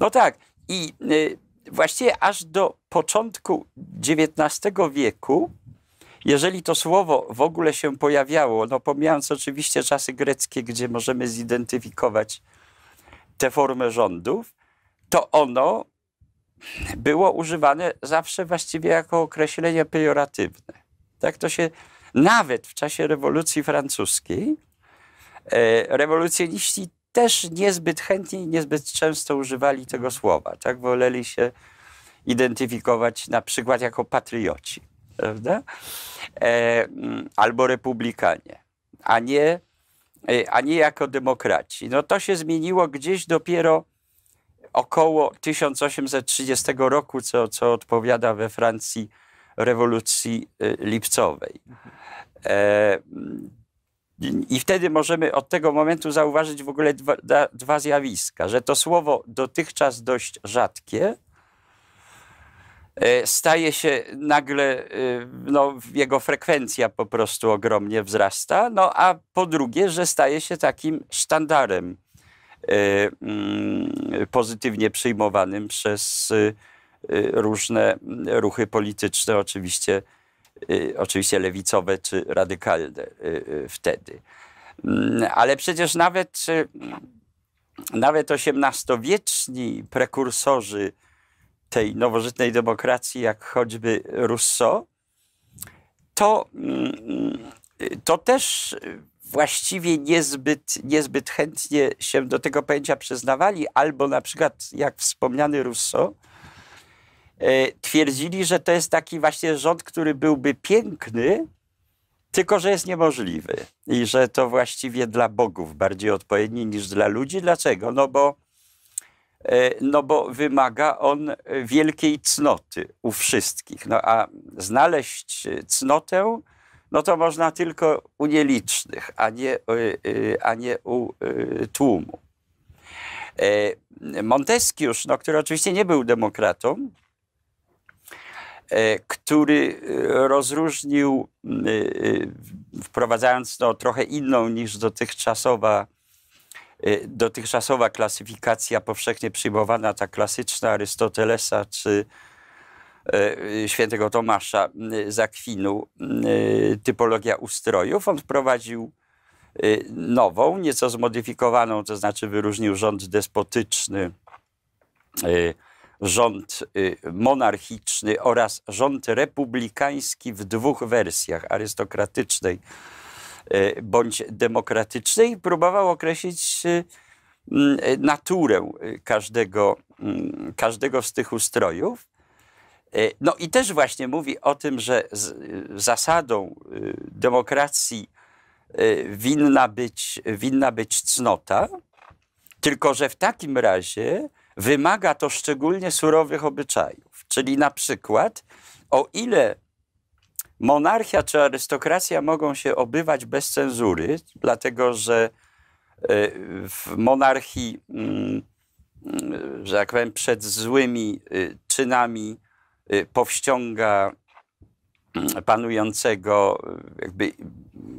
No tak. I y, właściwie aż do początku XIX wieku, jeżeli to słowo w ogóle się pojawiało, no pomijając oczywiście czasy greckie, gdzie możemy zidentyfikować te formy rządów, to ono było używane zawsze właściwie jako określenie pejoratywne. Tak to się nawet w czasie rewolucji francuskiej e, rewolucjoniści też niezbyt chętnie i niezbyt często używali tego słowa. Tak? Woleli się identyfikować na przykład jako patrioci, prawda? E, mm, albo republikanie, a nie, e, a nie jako demokraci. No to się zmieniło gdzieś dopiero około 1830 roku, co, co odpowiada we Francji rewolucji e, lipcowej. E, mm, i wtedy możemy od tego momentu zauważyć w ogóle dwa, dwa zjawiska, że to słowo dotychczas dość rzadkie, e, staje się nagle, e, no, jego frekwencja po prostu ogromnie wzrasta, no a po drugie, że staje się takim sztandarem e, mm, pozytywnie przyjmowanym przez różne ruchy polityczne, oczywiście Y, oczywiście lewicowe czy radykalne y, y, wtedy. Mm, ale przecież nawet, nawet XVIII-wieczni prekursorzy tej nowożytnej demokracji, jak choćby Rousseau, to, mm, to też właściwie niezbyt, niezbyt chętnie się do tego pojęcia przyznawali, albo na przykład, jak wspomniany Rousseau, E, twierdzili, że to jest taki właśnie rząd, który byłby piękny, tylko że jest niemożliwy i że to właściwie dla bogów bardziej odpowiedni niż dla ludzi. Dlaczego? No bo, e, no bo wymaga on wielkiej cnoty u wszystkich. No a znaleźć cnotę, no to można tylko u nielicznych, a nie, e, a nie u tłumu. Montesquieu, no, który oczywiście nie był demokratą, E, który e, rozróżnił, e, wprowadzając no, trochę inną niż dotychczasowa, dotychczasowa klasyfikacja powszechnie przyjmowana, ta klasyczna Arystotelesa czy świętego Tomasza Zakwinu, typologia ustrojów. On wprowadził nową, nieco zmodyfikowaną, to znaczy wyróżnił rząd despotyczny, rząd y, monarchiczny oraz rząd republikański w dwóch wersjach arystokratycznej y, bądź demokratycznej, próbował określić y, mm, naturę każdego, mm, każdego z tych ustrojów. No i też właśnie mówi o tym, że zasadą demokracji winna być, winna być cnota, tylko że w takim razie Wymaga to szczególnie surowych obyczajów. Czyli na przykład, o ile monarchia czy arystokracja mogą się obywać bez cenzury, dlatego że e, w monarchii, mm, że tak powiem, przed złymi y, czynami y, powściąga mm, panującego jakby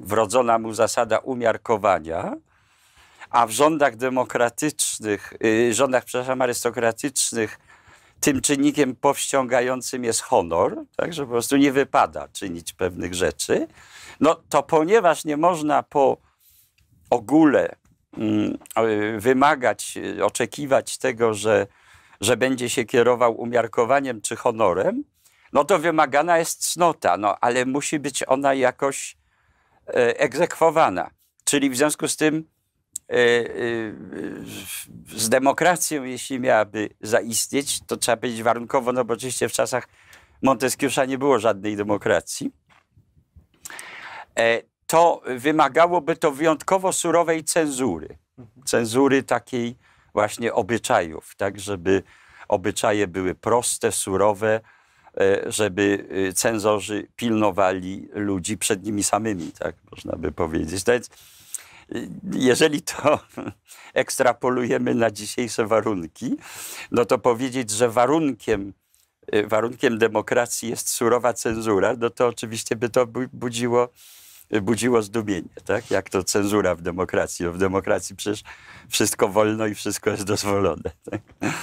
wrodzona mu zasada umiarkowania, a w rządach demokratycznych, y, rządach, przepraszam, arystokratycznych tym czynnikiem powściągającym jest honor, tak, że po prostu nie wypada czynić pewnych rzeczy, no to ponieważ nie można po ogóle mm, y, wymagać, y, oczekiwać tego, że, że będzie się kierował umiarkowaniem czy honorem, no to wymagana jest cnota, no ale musi być ona jakoś e, egzekwowana. Czyli w związku z tym E, e, z demokracją, jeśli miałaby zaistnieć, to trzeba powiedzieć warunkowo, no bo oczywiście w czasach Monteskiusza nie było żadnej demokracji, e, to wymagałoby to wyjątkowo surowej cenzury. Mhm. Cenzury takiej właśnie obyczajów, tak, żeby obyczaje były proste, surowe, żeby cenzorzy pilnowali ludzi przed nimi samymi, tak można by powiedzieć. To jest, jeżeli to ekstrapolujemy na dzisiejsze warunki, no to powiedzieć, że warunkiem, y, warunkiem demokracji jest surowa cenzura, no to oczywiście by to budziło, budziło zdumienie, tak? Jak to cenzura w demokracji? No w demokracji przecież wszystko wolno i wszystko jest dozwolone. Tak?